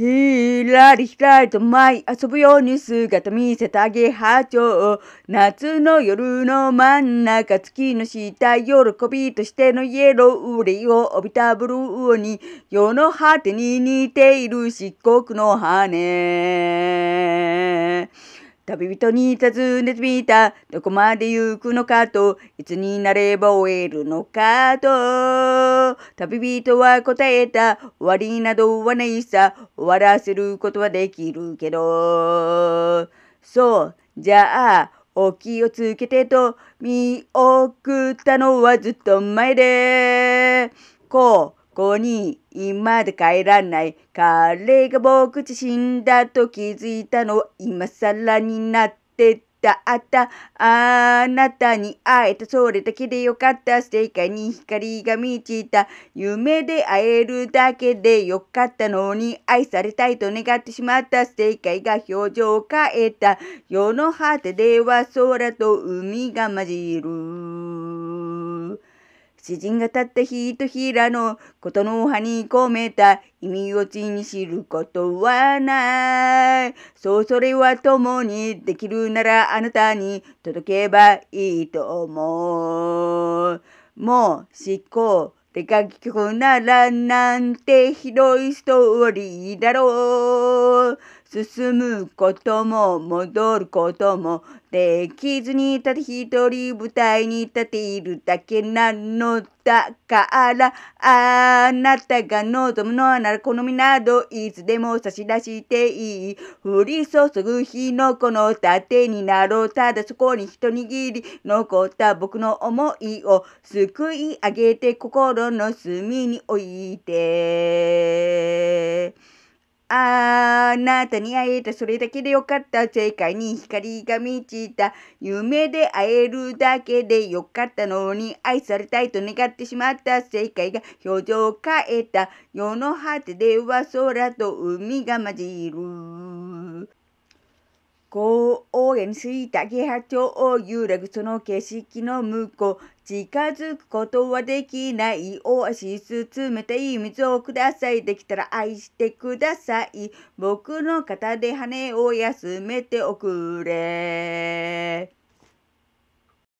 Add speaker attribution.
Speaker 1: ひらりひらりと舞い遊ぶように姿見せたげ波長。夏の夜の真ん中、月の下、喜びとしてのイエロー憂いを帯びたブルーに、世の果てに似ている漆黒の羽。旅人に尋ねてみた、どこまで行くのかと、いつになれば終えるのかと。旅人は答えた、終わりなどはないさ、終わらせることはできるけど。そう、じゃあ、お気をつけてと、見送ったのはずっと前で。こう、こに今で帰らない。彼が僕自身だと気づいたの今更になってた。あった。あなたに会えた。それだけでよかった。世界に光が満ちた。夢で会えるだけでよかったのに愛されたいと願ってしまった。世界が表情を変えた。世の果てでは空と海が混じる。詩人がたったひとひらのことの葉に込めた意味をちに知ることはない。そうそれは共にできるならあなたに届けばいいと思う。もう思考、出かき、曲ならなんてひどいストーリーだろう。進むことも戻ることもできずにただ一人舞台に立っているだけなのだからあなたが望むのはなら好みなどいつでも差し出していい降り注ぐ日のこの盾になろうただそこに一握り残った僕の思いをすくい上げて心の隅に置いてああなたに会えた、それだけでよかった。世界に光が満ちた。夢で会えるだけでよかったのに、愛されたいと願ってしまった。世界が表情を変えた。世の果てでは空と海が混じる。こう公へ過ぎた気波町を揺れぐその景色の向こう近づくことはできないオアシス冷たい水をくださいできたら愛してください僕の肩で羽を休めておくれ